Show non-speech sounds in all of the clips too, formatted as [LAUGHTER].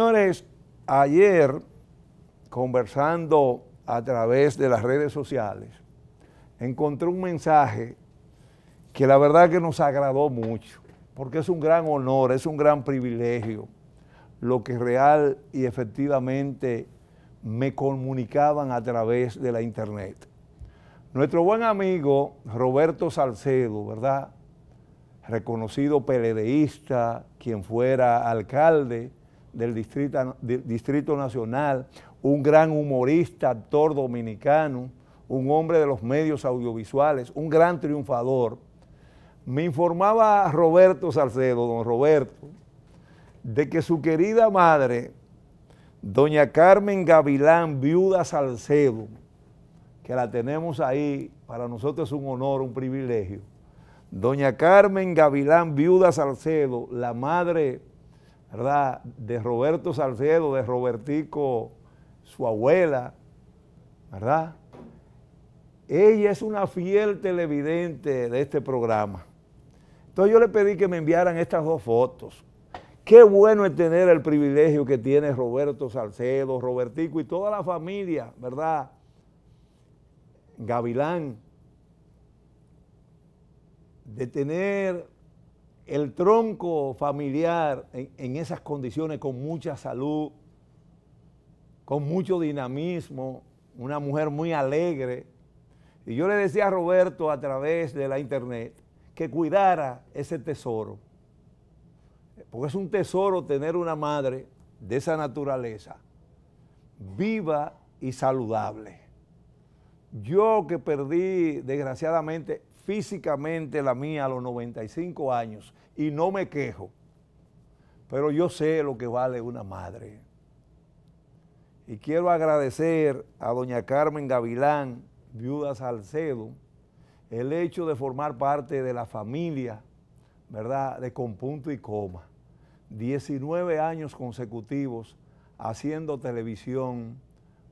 Señores, ayer conversando a través de las redes sociales, encontré un mensaje que la verdad que nos agradó mucho, porque es un gran honor, es un gran privilegio lo que real y efectivamente me comunicaban a través de la internet. Nuestro buen amigo Roberto Salcedo, ¿verdad? Reconocido peledeísta, quien fuera alcalde, del Distrito, Distrito Nacional, un gran humorista, actor dominicano, un hombre de los medios audiovisuales, un gran triunfador. Me informaba Roberto Salcedo, don Roberto, de que su querida madre, doña Carmen Gavilán, viuda Salcedo, que la tenemos ahí, para nosotros es un honor, un privilegio. Doña Carmen Gavilán, viuda Salcedo, la madre ¿verdad? De Roberto Salcedo, de Robertico, su abuela, ¿verdad? Ella es una fiel televidente de este programa. Entonces yo le pedí que me enviaran estas dos fotos. Qué bueno es tener el privilegio que tiene Roberto Salcedo, Robertico y toda la familia, ¿verdad? Gavilán, de tener el tronco familiar en, esas condiciones, con mucha salud, con mucho dinamismo, una mujer muy alegre. Y yo le decía a Roberto a través de la internet que cuidara ese tesoro, porque es un tesoro tener una madre de esa naturaleza, viva y saludable. Yo que perdí desgraciadamente físicamente la mía a los 95 años, y no me quejo. Pero yo sé lo que vale una madre. Y quiero agradecer a doña Carmen Gavilán, viuda Salcedo, el hecho de formar parte de la familia, ¿verdad?, de Con y Coma. 19 años consecutivos haciendo televisión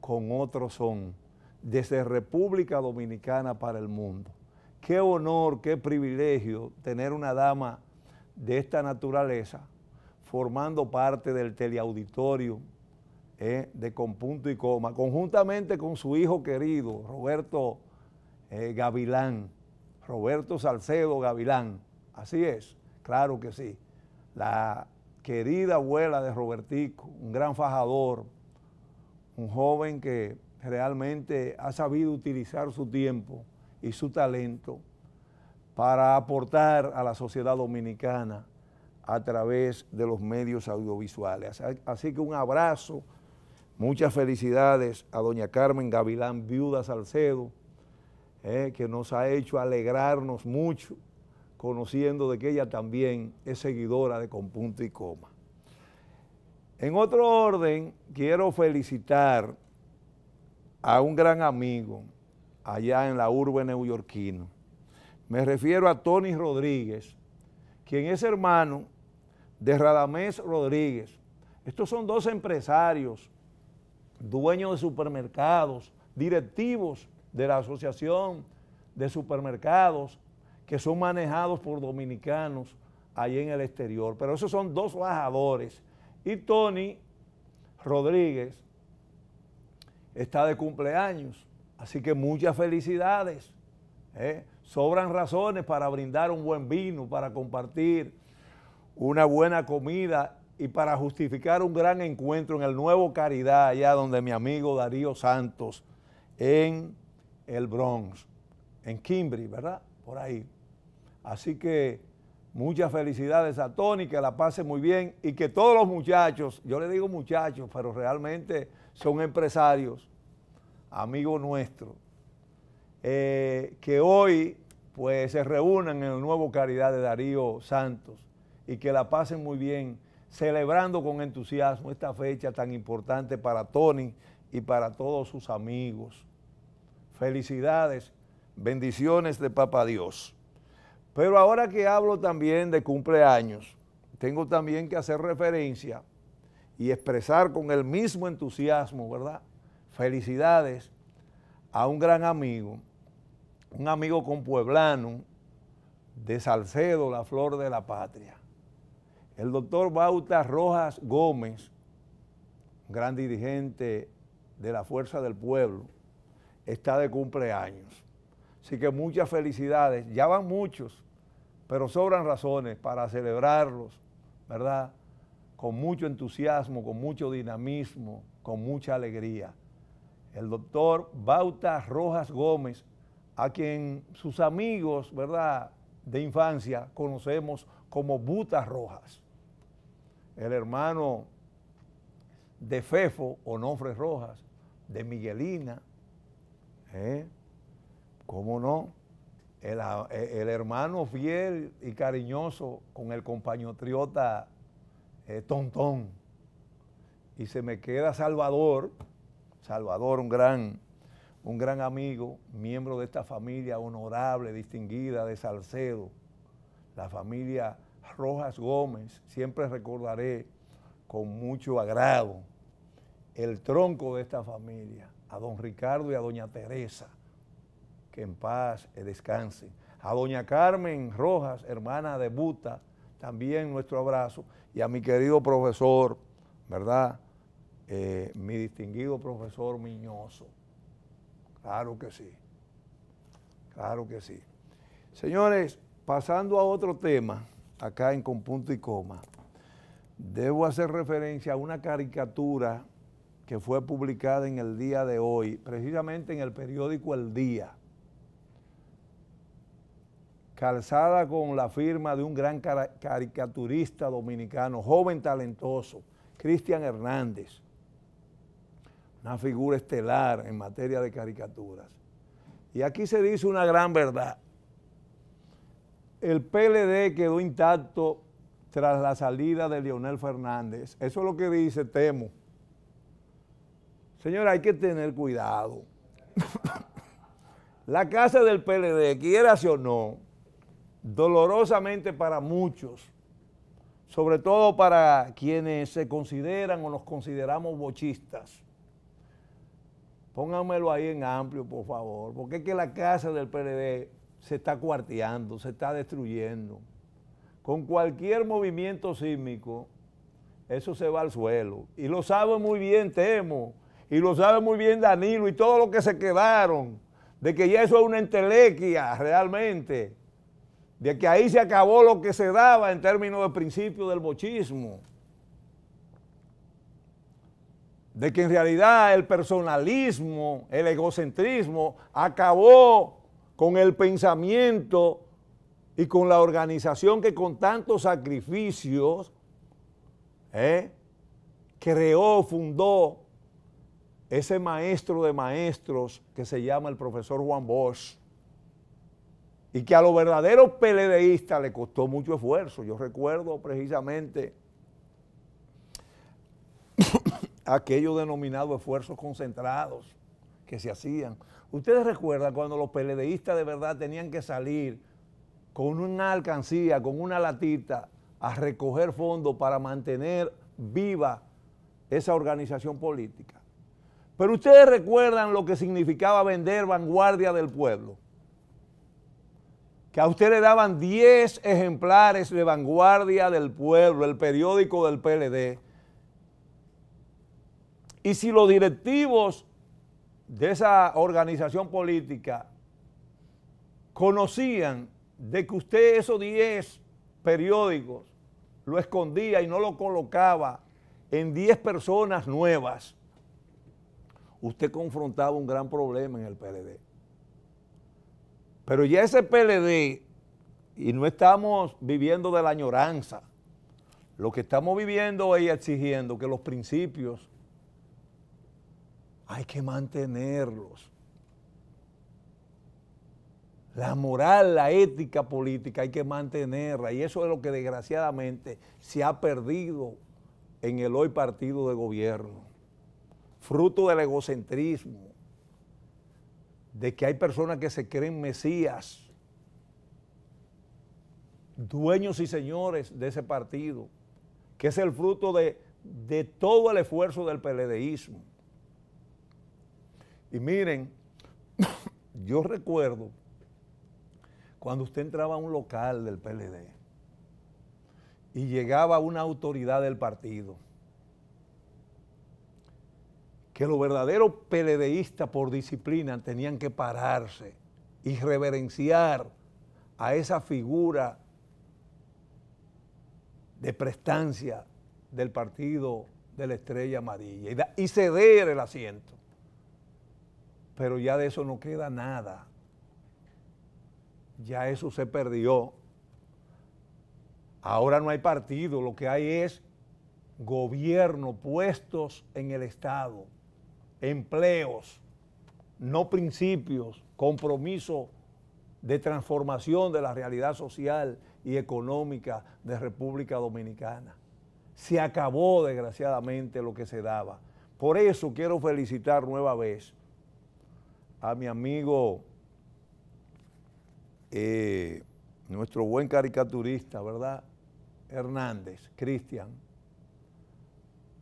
con otros son, desde República Dominicana para el mundo. Qué honor, qué privilegio tener una dama de esta naturaleza, formando parte del teleauditorio eh, de Con y Coma, conjuntamente con su hijo querido, Roberto eh, Gavilán, Roberto Salcedo Gavilán. Así es, claro que sí. La querida abuela de Robertico, un gran fajador, un joven que realmente ha sabido utilizar su tiempo y su talento para aportar a la sociedad dominicana a través de los medios audiovisuales. Así que un abrazo, muchas felicidades a doña Carmen Gavilán Viuda Salcedo, eh, que nos ha hecho alegrarnos mucho, conociendo de que ella también es seguidora de Compunto y Coma. En otro orden, quiero felicitar a un gran amigo allá en la urbe neoyorquina, me refiero a Tony Rodríguez, quien es hermano de Radamés Rodríguez. Estos son dos empresarios, dueños de supermercados, directivos de la Asociación de Supermercados, que son manejados por dominicanos allí en el exterior. Pero esos son dos bajadores. Y Tony Rodríguez está de cumpleaños. Así que muchas felicidades. ¿eh? sobran razones para brindar un buen vino, para compartir una buena comida y para justificar un gran encuentro en el Nuevo Caridad, allá donde mi amigo Darío Santos, en el Bronx, en Kimbri, ¿verdad? Por ahí. Así que muchas felicidades a Tony, que la pase muy bien y que todos los muchachos, yo le digo muchachos, pero realmente son empresarios, amigos nuestros, eh, que hoy pues se reúnan en el nuevo Caridad de Darío Santos y que la pasen muy bien, celebrando con entusiasmo esta fecha tan importante para Tony y para todos sus amigos. Felicidades, bendiciones de Papa Dios. Pero ahora que hablo también de cumpleaños, tengo también que hacer referencia y expresar con el mismo entusiasmo, ¿verdad? Felicidades a un gran amigo, un amigo pueblano de Salcedo, la flor de la patria. El doctor Bauta Rojas Gómez, gran dirigente de la Fuerza del Pueblo, está de cumpleaños. Así que muchas felicidades. Ya van muchos, pero sobran razones para celebrarlos, ¿verdad? Con mucho entusiasmo, con mucho dinamismo, con mucha alegría. El doctor Bauta Rojas Gómez a quien sus amigos, ¿verdad?, de infancia conocemos como Butas Rojas. El hermano de Fefo, Onofre Rojas, de Miguelina, ¿eh? ¿cómo no? El, hermano fiel y cariñoso con el compañotriota eh, Tontón. Y se me queda Salvador, Salvador, un gran un gran amigo, miembro de esta familia honorable, distinguida de Salcedo, la familia Rojas Gómez, siempre recordaré con mucho agrado el tronco de esta familia, a don Ricardo y a doña Teresa, que en paz descansen. A doña Carmen Rojas, hermana de Buta, también nuestro abrazo. Y a mi querido profesor, ¿verdad? Eh, mi distinguido profesor Miñoso. Claro que sí. Claro que sí. Señores, pasando a otro tema, acá en Con y Coma, debo hacer referencia a una caricatura que fue publicada en el día de hoy, precisamente en el periódico El Día, calzada con la firma de un gran caricaturista dominicano, joven talentoso, Cristian Hernández una figura estelar en materia de caricaturas. Y aquí se dice una gran verdad. El PLD quedó intacto tras la salida de Leonel Fernández. Eso es lo que dice Temo. Señora, hay que tener cuidado. la casa del PLD, quiera o no, dolorosamente para muchos, sobre todo para quienes se consideran o nos consideramos bochistas, Pónganmelo ahí en amplio, por favor, porque es que la casa del PLD se está cuarteando, se está destruyendo. Con cualquier movimiento sísmico, eso se va al suelo. Y lo sabe muy bien Temo, y lo sabe muy bien Danilo y todos los que se quedaron, de que ya eso es una entelequia realmente, de que ahí se acabó lo que se daba en términos de principio del bochismo de que en realidad el personalismo, el egocentrismo, acabó con el pensamiento y con la organización que con tantos sacrificios ¿eh? creó, fundó ese maestro de maestros que se llama el profesor Juan Bosch y que a los verdaderos peledeístas le costó mucho esfuerzo. Yo recuerdo precisamente aquellos denominados esfuerzos concentrados que se hacían. Ustedes recuerdan cuando los peledeístas de verdad tenían que salir con una alcancía, con una latita, a recoger fondos para mantener viva esa organización política. Pero ustedes recuerdan lo que significaba vender vanguardia del pueblo. Que a ustedes le daban 10 ejemplares de vanguardia del pueblo, el periódico del PLD y si los directivos de esa organización política conocían de que usted esos 10 periódicos lo escondía y no lo colocaba en 10 personas nuevas, usted confrontaba un gran problema en el PLD. Pero ya ese PLD, y no estamos viviendo de la añoranza, lo que estamos viviendo es exigiendo que los principios hay que mantenerlos. La moral, la ética política hay que mantenerla y eso es lo que desgraciadamente se ha perdido en el hoy partido de gobierno, fruto del egocentrismo, de que hay personas que se creen mesías, dueños y señores de ese partido, que es el fruto de, de todo el esfuerzo del peledeísmo. Y miren, [COUGHS] yo recuerdo cuando usted entraba a un local del PLD y llegaba una autoridad del partido, que los verdaderos PLDistas por disciplina tenían que pararse y reverenciar a esa figura de prestancia del partido de la estrella amarilla y, y ceder el asiento pero ya de eso no queda nada. Ya eso se perdió. Ahora no hay partido, lo que hay es gobierno, puestos en el Estado, empleos, no principios, compromiso de transformación de la realidad social y económica de República Dominicana. Se acabó desgraciadamente lo que se daba. Por eso quiero felicitar nueva vez a mi amigo, eh, nuestro buen caricaturista, ¿verdad? Hernández, Cristian,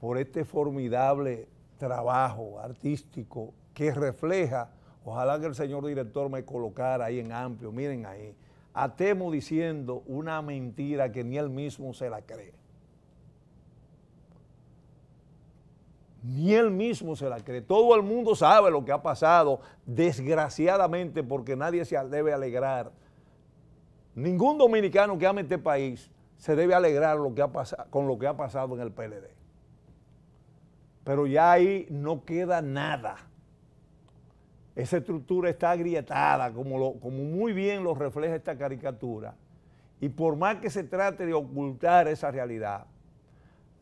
por este formidable trabajo artístico que refleja, ojalá que el señor director me colocara ahí en amplio, miren ahí, Temo diciendo una mentira que ni él mismo se la cree. ni él mismo se la cree. Todo el mundo sabe lo que ha pasado, desgraciadamente, porque nadie se debe alegrar. Ningún dominicano que ame este país se debe alegrar con lo que ha pasado en el PLD. Pero ya ahí no queda nada. Esa estructura está agrietada, como muy bien lo refleja esta caricatura. Y por más que se trate de ocultar esa realidad,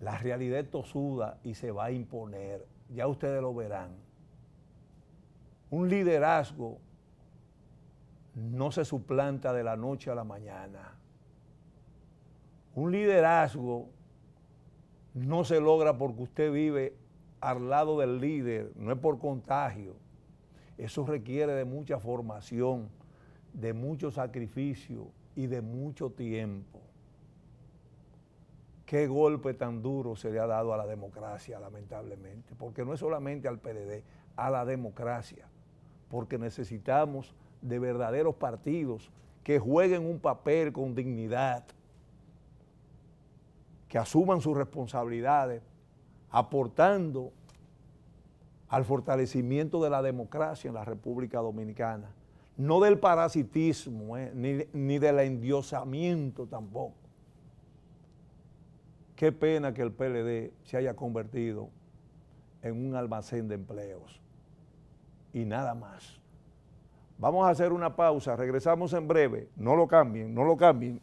la realidad tosuda y se va a imponer. Ya ustedes lo verán. Un liderazgo no se suplanta de la noche a la mañana. Un liderazgo no se logra porque usted vive al lado del líder, no es por contagio. Eso requiere de mucha formación, de mucho sacrificio y de mucho tiempo qué golpe tan duro se le ha dado a la democracia, lamentablemente, porque no es solamente al PDD, a la democracia, porque necesitamos de verdaderos partidos que jueguen un papel con dignidad, que asuman sus responsabilidades, aportando al fortalecimiento de la democracia en la República Dominicana, no del parasitismo, eh, ni del endiosamiento tampoco Qué pena que el PLD se haya convertido en un almacén de empleos y nada más. Vamos a hacer una pausa, regresamos en breve, no lo cambien, no lo cambien.